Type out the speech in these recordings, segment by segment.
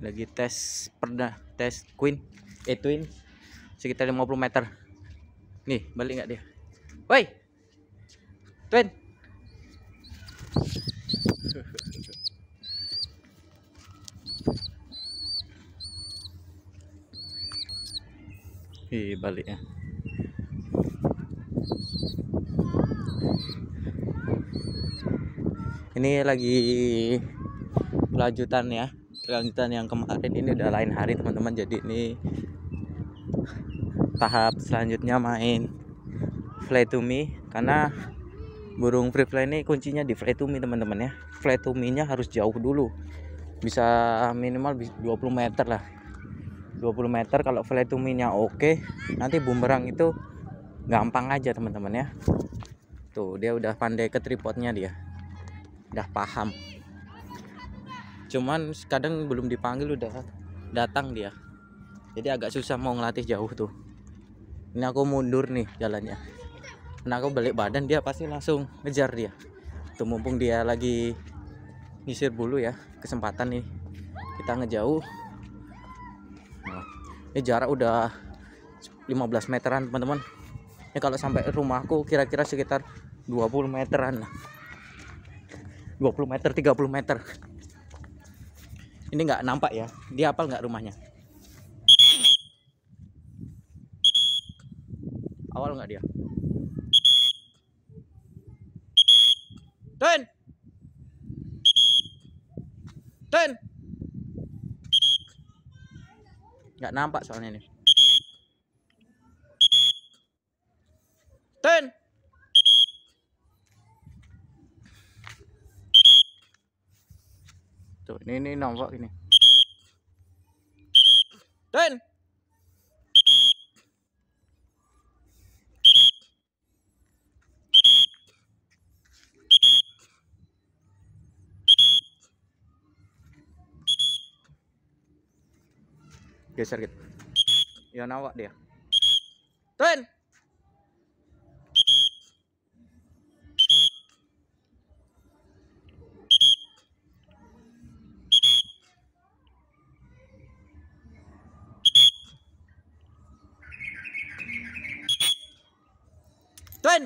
lagi tes perda tes queen eh twin sekitar 50 meter nih balik nggak dia woi twin Ih, balik ya. Ini lagi lanjutan ya. Kelanjutan yang kemarin ini udah lain hari teman-teman jadi ini tahap selanjutnya main fly to me karena burung free fly ini kuncinya di fly to me teman-teman ya fly to me nya harus jauh dulu bisa minimal 20 meter lah 20 meter kalau fly to me nya oke nanti bumerang itu gampang aja teman-teman ya tuh dia udah pandai ke tripodnya dia udah paham cuman kadang belum dipanggil udah datang dia jadi agak susah mau ngelatih jauh tuh ini aku mundur nih jalannya nah aku balik badan dia pasti langsung ngejar dia tuh mumpung dia lagi nyisir bulu ya kesempatan nih kita ngejauh nah, ini jarak udah 15 meteran teman-teman ini kalau sampai rumahku kira-kira sekitar 20 meteran 20 meter 30 meter ini nggak nampak ya dia apal nggak rumahnya awal nggak dia Ten Ten nggak nampak soalnya ini. Ten ini ini nampak ini dan geser gitu ya nawak dia Ten! Tuan.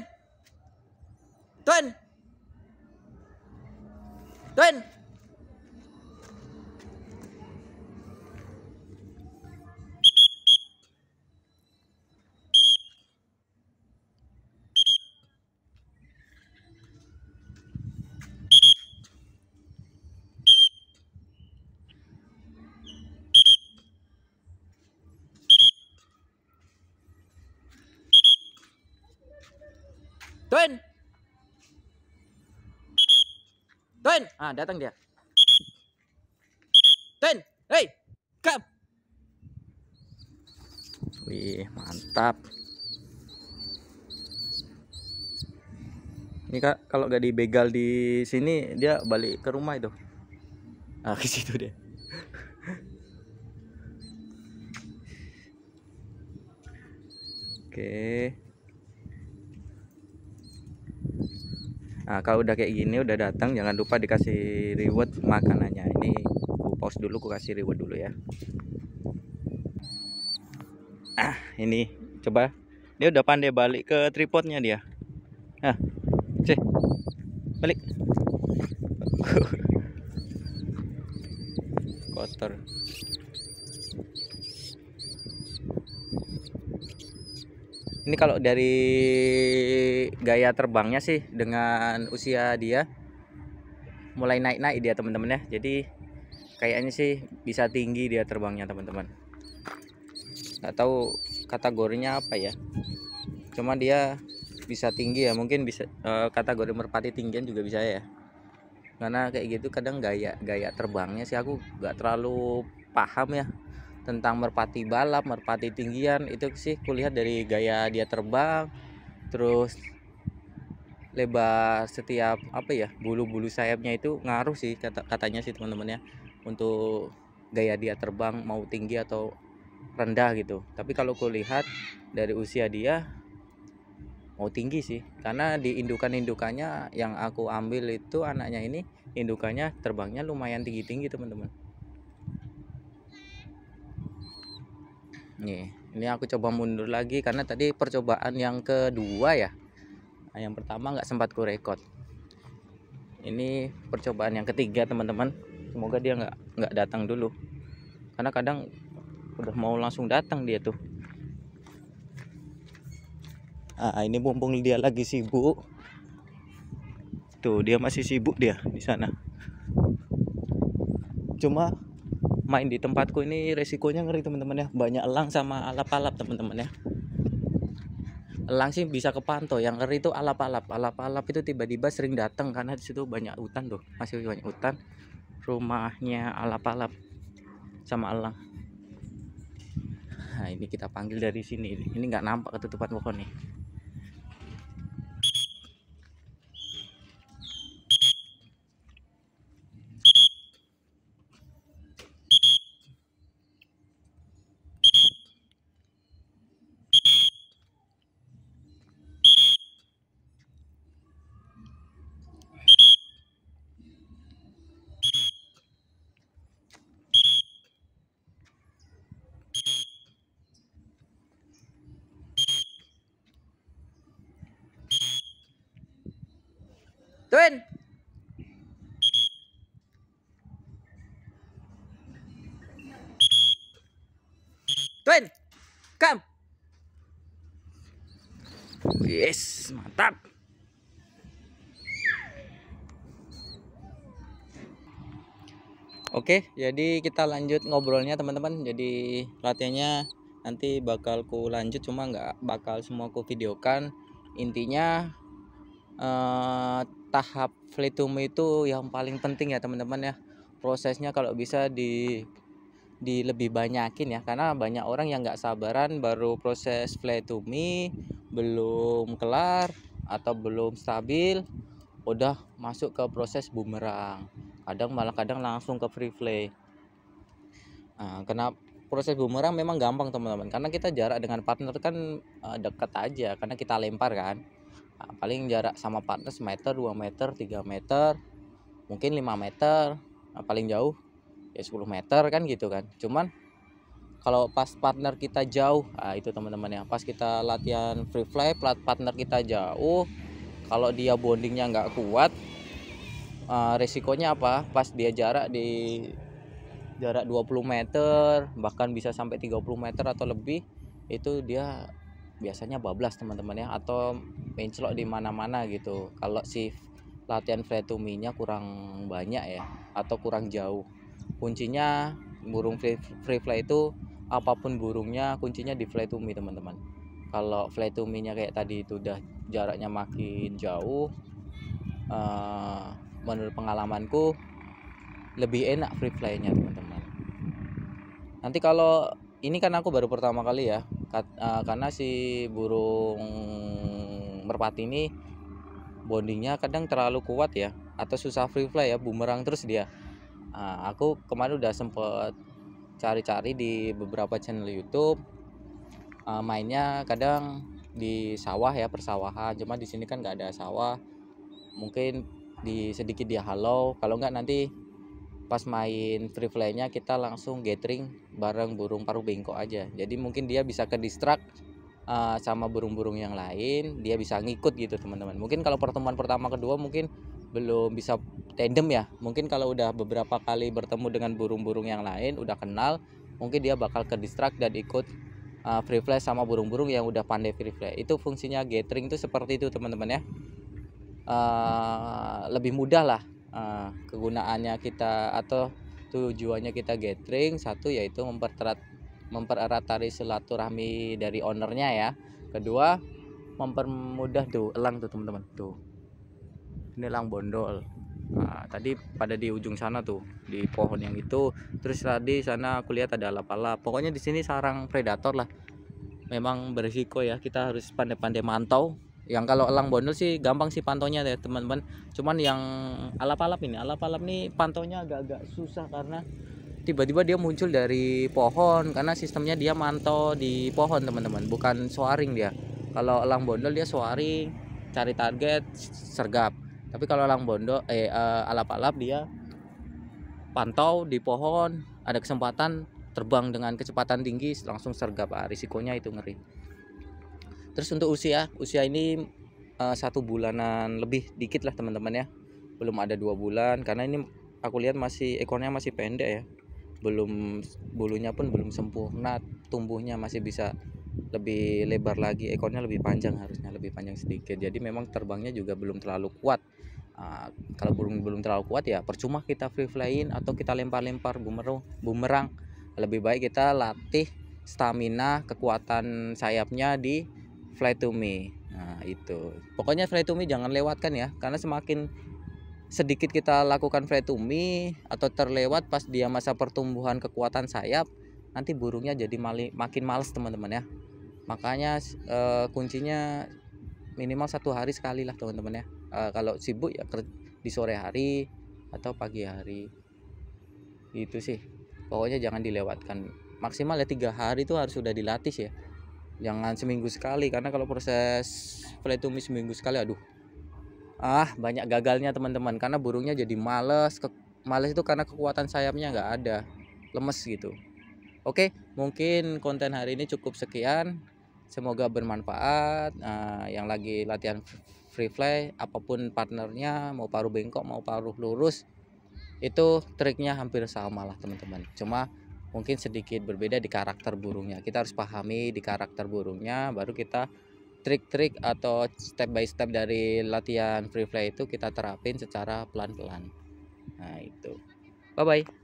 Tuan. Tuan. Twin, Twin, Ah, datang dia. Twin, Hei, kam. Wih, mantap. Ini Kak, kalau gak dibegal di sini dia balik ke rumah itu. Ah, ke situ deh. Oke. Okay. Nah, kalau udah kayak gini udah datang jangan lupa dikasih reward makanannya. Ini aku pause dulu aku kasih reward dulu ya. Ah, ini coba. Dia udah pandai balik ke tripodnya dia. Ah. Cih. Balik. Kotor. ini kalau dari gaya terbangnya sih dengan usia dia mulai naik-naik dia teman-teman ya jadi kayaknya sih bisa tinggi dia terbangnya teman-teman nggak tahu kategorinya apa ya cuma dia bisa tinggi ya mungkin bisa e, kategori merpati tinggian juga bisa ya karena kayak gitu kadang gaya gaya terbangnya sih aku nggak terlalu paham ya tentang merpati balap, merpati tinggian itu sih kulihat dari gaya dia terbang, terus lebar setiap apa ya bulu-bulu sayapnya itu ngaruh sih kata katanya sih teman-teman ya untuk gaya dia terbang mau tinggi atau rendah gitu. Tapi kalau kulihat dari usia dia mau tinggi sih karena di indukan-indukannya yang aku ambil itu anaknya ini indukannya terbangnya lumayan tinggi-tinggi teman-teman. nih ini aku coba mundur lagi karena tadi percobaan yang kedua ya nah, yang pertama nggak sempat ku record ini percobaan yang ketiga teman-teman semoga dia nggak nggak datang dulu karena kadang udah mau langsung datang dia tuh ah ini mumpung dia lagi sibuk tuh dia masih sibuk dia di sana cuma main di tempatku ini resikonya ngeri teman-teman ya banyak elang sama alap-alap teman-teman ya elang sih bisa kepantau yang ngeri itu alap-alap alap-alap itu tiba-tiba sering datang karena disitu banyak hutan tuh masih banyak hutan rumahnya alap-alap sama elang nah ini kita panggil dari sini ini nggak nampak ketutupan pohon nih Tuin. Tuin. Kam. Yes, mantap. Oke, jadi kita lanjut ngobrolnya teman-teman. Jadi latihannya nanti bakal ku lanjut cuma nggak bakal semua ku videokan. Intinya uh, tahap fletum itu yang paling penting ya teman-teman ya prosesnya kalau bisa di di lebih banyakin ya karena banyak orang yang nggak sabaran baru proses fletumi belum kelar atau belum stabil udah masuk ke proses bumerang kadang malah kadang langsung ke free play nah, kenapa proses bumerang memang gampang teman-teman karena kita jarak dengan partner kan eh, deket dekat aja karena kita lempar kan nah, paling jarak sama partner meter 2 meter 3 meter mungkin 5 meter nah, paling jauh ya 10 meter kan gitu kan cuman kalau pas partner kita jauh nah itu teman-teman ya pas kita latihan free fly partner kita jauh kalau dia bondingnya nggak kuat uh, resikonya apa pas dia jarak di jarak 20 meter bahkan bisa sampai 30 meter atau lebih itu dia biasanya bablas teman-teman ya atau menclok di mana-mana gitu kalau si latihan free-to-me-nya kurang banyak ya atau kurang jauh kuncinya burung free, free fly itu apapun burungnya kuncinya di fly to me teman-teman kalau fly to me nya kayak tadi itu udah jaraknya makin jauh uh, menurut pengalamanku lebih enak free fly nya teman-teman nanti kalau ini kan aku baru pertama kali ya Eh, karena si burung merpati ini bondingnya kadang terlalu kuat ya atau susah free fly ya bumerang terus dia nah, aku kemarin udah sempet cari-cari di beberapa channel YouTube uh, mainnya kadang di sawah ya persawahan cuma di sini kan nggak ada sawah mungkin di sedikit dia halau kalau nggak nanti pas main free play kita langsung gathering bareng burung paruh bengkok aja. Jadi mungkin dia bisa ke distract uh, sama burung-burung yang lain, dia bisa ngikut gitu teman-teman. Mungkin kalau pertemuan pertama kedua mungkin belum bisa tandem ya. Mungkin kalau udah beberapa kali bertemu dengan burung-burung yang lain, udah kenal, mungkin dia bakal ke distract dan ikut uh, free fly sama burung-burung yang udah pandai free fly. Itu fungsinya gathering itu seperti itu teman-teman ya. Uh, lebih mudah lah Ah, kegunaannya kita atau tujuannya kita gathering satu yaitu mempererat mempererat tali silaturahmi dari ownernya ya kedua mempermudah tuh elang tuh teman-teman tuh ini elang bondol nah, tadi pada di ujung sana tuh di pohon yang itu terus tadi sana aku lihat ada lapala pokoknya di sini sarang predator lah memang berisiko ya kita harus pandai-pandai mantau yang kalau elang bondol sih gampang sih pantonya ya teman-teman cuman yang alap-alap ini alap-alap nih pantonya agak-agak susah karena tiba-tiba dia muncul dari pohon karena sistemnya dia mantau di pohon teman-teman bukan soaring dia kalau elang bondol dia soaring cari target sergap tapi kalau elang bondol eh, eh alap-alap dia pantau di pohon ada kesempatan terbang dengan kecepatan tinggi langsung sergap ah, risikonya itu ngeri terus untuk usia usia ini uh, satu bulanan lebih dikit lah teman-teman ya belum ada dua bulan karena ini aku lihat masih ekornya masih pendek ya belum bulunya pun belum sempurna tumbuhnya masih bisa lebih lebar lagi ekornya lebih panjang harusnya lebih panjang sedikit jadi memang terbangnya juga belum terlalu kuat uh, kalau belum belum terlalu kuat ya percuma kita free flyin atau kita lempar-lempar bumerang bumerang lebih baik kita latih stamina kekuatan sayapnya di fly to me nah itu pokoknya fly to me jangan lewatkan ya karena semakin sedikit kita lakukan fly to me atau terlewat pas dia masa pertumbuhan kekuatan sayap nanti burungnya jadi mali, makin males teman-teman ya makanya e, kuncinya minimal satu hari sekali lah teman-teman ya e, kalau sibuk ya di sore hari atau pagi hari itu sih pokoknya jangan dilewatkan maksimal ya tiga hari itu harus sudah dilatih ya jangan seminggu sekali karena kalau proses tumis seminggu sekali aduh ah banyak gagalnya teman-teman karena burungnya jadi males ke males itu karena kekuatan sayapnya nggak ada lemes gitu oke mungkin konten hari ini cukup sekian semoga bermanfaat nah, yang lagi latihan free fly apapun partnernya mau paruh bengkok mau paruh lurus itu triknya hampir sama lah teman-teman cuma mungkin sedikit berbeda di karakter burungnya. Kita harus pahami di karakter burungnya, baru kita trik-trik atau step by step dari latihan free fly itu kita terapin secara pelan-pelan. Nah, itu. Bye bye.